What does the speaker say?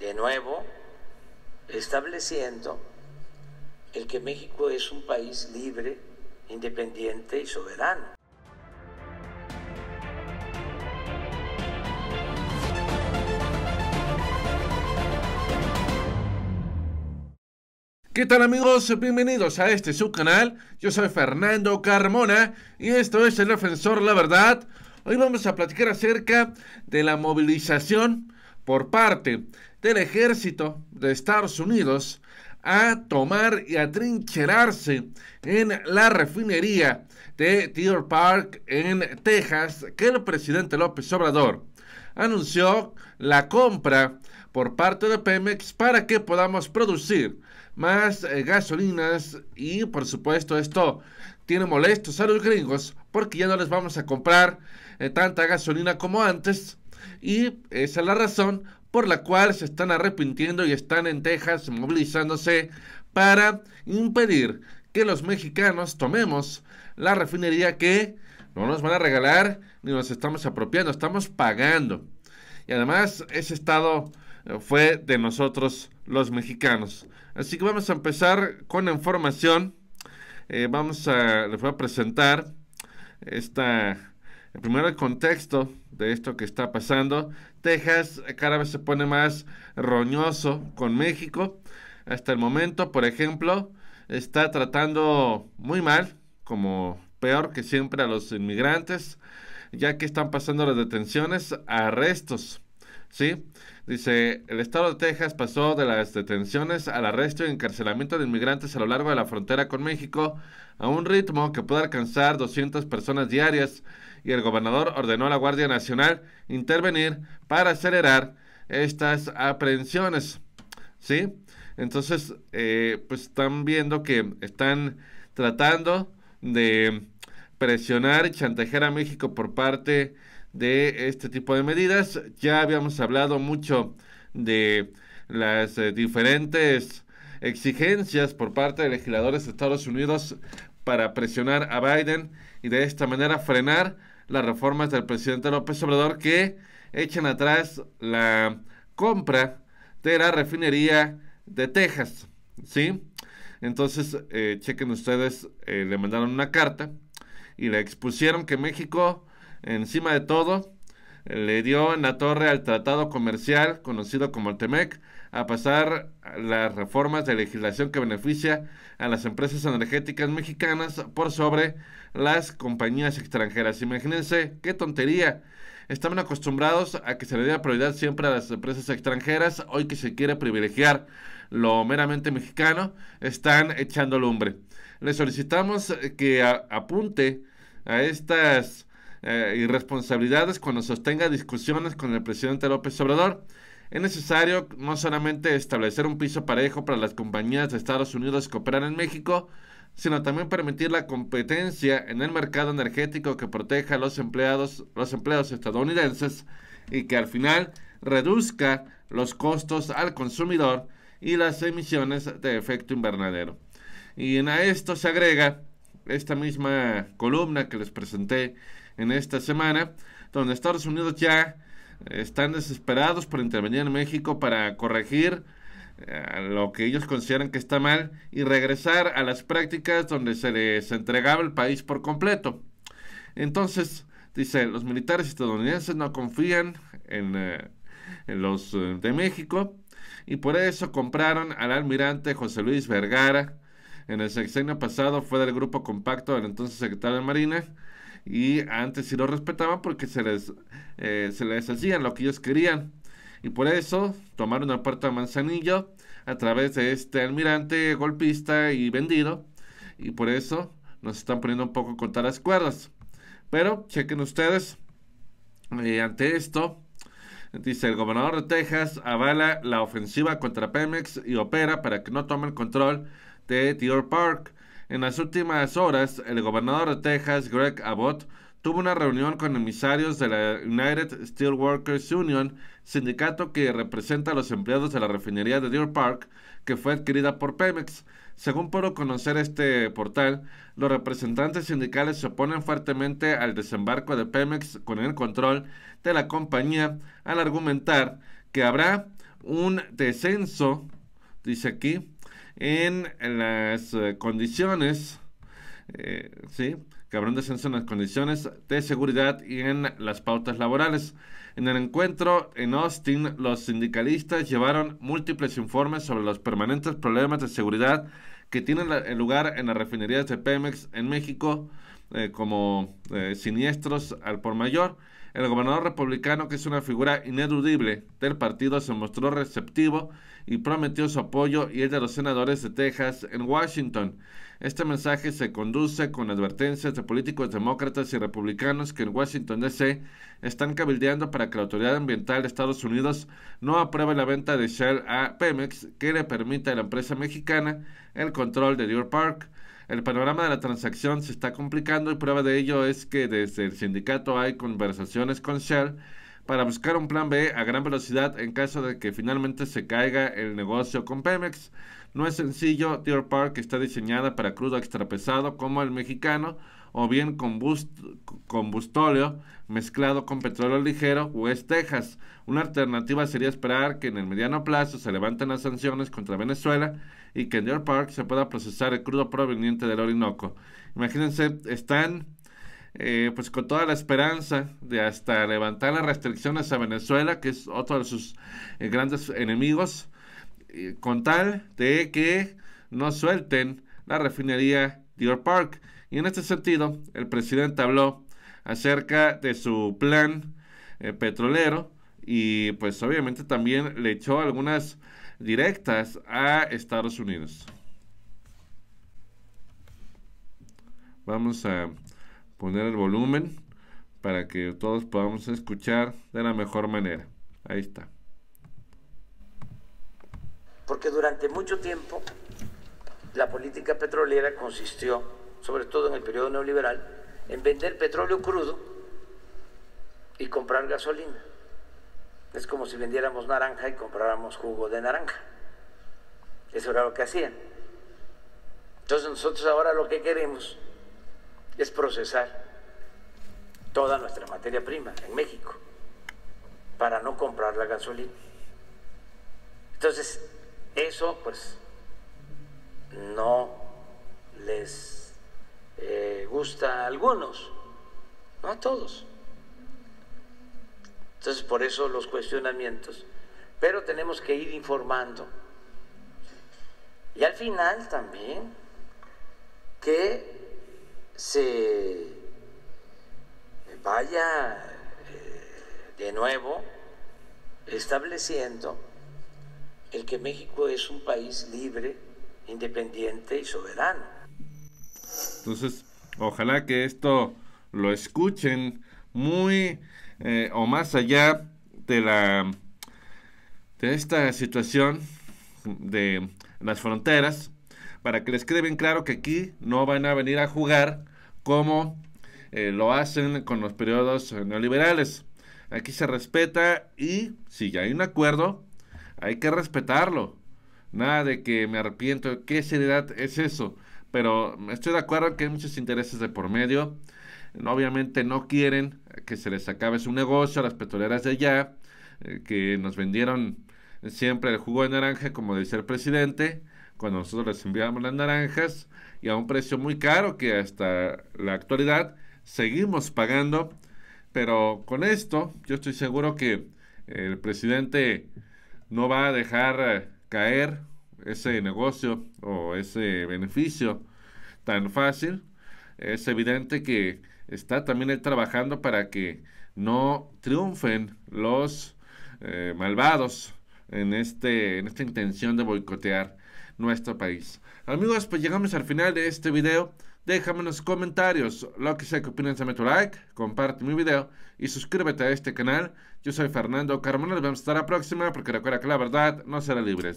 de nuevo estableciendo el que México es un país libre, independiente y soberano. ¿Qué tal amigos? Bienvenidos a este su canal. Yo soy Fernando Carmona y esto es El Defensor La Verdad. Hoy vamos a platicar acerca de la movilización por parte del ejército de Estados Unidos a tomar y a trincherarse en la refinería de Deer Park en Texas que el presidente López Obrador anunció la compra por parte de Pemex para que podamos producir más eh, gasolinas y por supuesto esto tiene molestos a los gringos porque ya no les vamos a comprar eh, tanta gasolina como antes y esa es la razón por la cual se están arrepintiendo y están en Texas movilizándose para impedir que los mexicanos tomemos la refinería que no nos van a regalar ni nos estamos apropiando, estamos pagando. Y además ese estado eh, fue de nosotros los mexicanos. Así que vamos a empezar con la información. Eh, vamos a, les voy a presentar esta, primero el contexto de esto que está pasando. Texas cada vez se pone más roñoso con México. Hasta el momento, por ejemplo, está tratando muy mal, como peor que siempre a los inmigrantes, ya que están pasando las detenciones a arrestos. ¿sí? Dice, el estado de Texas pasó de las detenciones al arresto y encarcelamiento de inmigrantes a lo largo de la frontera con México a un ritmo que puede alcanzar 200 personas diarias y el gobernador ordenó a la Guardia Nacional intervenir para acelerar estas aprehensiones, ¿sí? Entonces, eh, pues están viendo que están tratando de presionar y chantajear a México por parte de de este tipo de medidas. Ya habíamos hablado mucho de las eh, diferentes exigencias por parte de legisladores de Estados Unidos para presionar a Biden y de esta manera frenar las reformas del presidente López Obrador que echan atrás la compra de la refinería de Texas, ¿sí? Entonces, eh, chequen ustedes, eh, le mandaron una carta y le expusieron que México Encima de todo, le dio en la torre al tratado comercial conocido como el TEMEC, a pasar las reformas de legislación que beneficia a las empresas energéticas mexicanas por sobre las compañías extranjeras. Imagínense qué tontería. Estaban acostumbrados a que se le diera prioridad siempre a las empresas extranjeras. Hoy que se quiere privilegiar lo meramente mexicano, están echando lumbre. Le solicitamos que apunte a estas y eh, irresponsabilidades cuando sostenga discusiones con el presidente López Obrador. Es necesario no solamente establecer un piso parejo para las compañías de Estados Unidos que operan en México, sino también permitir la competencia en el mercado energético que proteja a los empleados, los estadounidenses y que al final reduzca los costos al consumidor y las emisiones de efecto invernadero. Y a esto se agrega esta misma columna que les presenté en esta semana, donde Estados Unidos ya están desesperados por intervenir en México para corregir eh, lo que ellos consideran que está mal y regresar a las prácticas donde se les entregaba el país por completo. Entonces, dice, los militares estadounidenses no confían en, eh, los eh, de México y por eso compraron al almirante José Luis Vergara, en el sexenio pasado fue del grupo compacto del entonces secretario de Marina y antes sí lo respetaban porque se les, eh, se les hacían lo que ellos querían. Y por eso tomaron puerta de Manzanillo a través de este almirante golpista y vendido. Y por eso nos están poniendo un poco contra las cuerdas. Pero chequen ustedes, eh, ante esto, dice el gobernador de Texas avala la ofensiva contra Pemex y opera para que no el control de Deer Park. En las últimas horas, el gobernador de Texas, Greg Abbott, tuvo una reunión con emisarios de la United Steelworkers Union, sindicato que representa a los empleados de la refinería de Deer Park, que fue adquirida por Pemex. Según pudo conocer este portal, los representantes sindicales se oponen fuertemente al desembarco de Pemex con el control de la compañía al argumentar que habrá un descenso, dice aquí, en las eh, condiciones, eh, ¿sí? que habrán descenso en las condiciones de seguridad y en las pautas laborales. En el encuentro en Austin, los sindicalistas llevaron múltiples informes sobre los permanentes problemas de seguridad que tienen el lugar en las refinerías de Pemex en México, eh, como siniestros al por mayor el gobernador republicano, que es una figura ineludible del partido, se mostró receptivo y prometió su apoyo y el de los senadores de Texas en Washington. Este mensaje se conduce con advertencias de políticos demócratas y republicanos que en Washington DC están cabildeando para que la Autoridad Ambiental de Estados Unidos no apruebe la venta de Shell a Pemex que le permita a la empresa mexicana el control de Deer Park. El panorama de la transacción se está complicando y prueba de ello es que desde el sindicato hay conversaciones con Shell para buscar un plan B a gran velocidad en caso de que finalmente se caiga el negocio con Pemex. No es sencillo, Deer Park está diseñada para crudo extrapesado como el mexicano o bien combustóleo mezclado con petróleo ligero o es Texas. Una alternativa sería esperar que en el mediano plazo se levanten las sanciones contra Venezuela y que en Deer Park se pueda procesar el crudo proveniente del Orinoco. Imagínense, están eh, pues con toda la esperanza de hasta levantar las restricciones a Venezuela, que es otro de sus eh, grandes enemigos, con tal de que no suelten la refinería Deer Park. Y en este sentido, el presidente habló acerca de su plan eh, petrolero y pues obviamente también le echó algunas directas a Estados Unidos. Vamos a poner el volumen para que todos podamos escuchar de la mejor manera. Ahí está. Porque durante mucho tiempo la política petrolera consistió, sobre todo en el periodo neoliberal, en vender petróleo crudo y comprar gasolina. Es como si vendiéramos naranja y compráramos jugo de naranja. Eso era lo que hacían. Entonces nosotros ahora lo que queremos es procesar toda nuestra materia prima en México para no comprar la gasolina. Entonces, eso pues no les eh, gusta a algunos, no a todos. Entonces, por eso los cuestionamientos. Pero tenemos que ir informando. Y al final también que se vaya eh, de nuevo estableciendo el que México es un país libre, independiente y soberano. Entonces, ojalá que esto lo escuchen muy eh, o más allá de la de esta situación de las fronteras para que les quede bien claro que aquí no van a venir a jugar como eh, lo hacen con los periodos neoliberales. Aquí se respeta y si ya hay un acuerdo, hay que respetarlo. Nada de que me arrepiento, qué seriedad es eso. Pero estoy de acuerdo que hay muchos intereses de por medio. Obviamente no quieren que se les acabe su negocio a las petroleras de allá, eh, que nos vendieron siempre el jugo de naranja, como dice el presidente, cuando nosotros les enviamos las naranjas, y a un precio muy caro que hasta la actualidad seguimos pagando. Pero con esto, yo estoy seguro que el presidente no va a dejar eh, caer ese negocio o ese beneficio tan fácil. Es evidente que está también él trabajando para que no triunfen los eh, malvados en, este, en esta intención de boicotear nuestro país. Amigos, pues llegamos al final de este video. Déjame en los comentarios lo que sea que opinen. dame tu like, comparte mi video y suscríbete a este canal. Yo soy Fernando Carmona, nos vemos hasta la próxima porque recuerda que la verdad no será libre.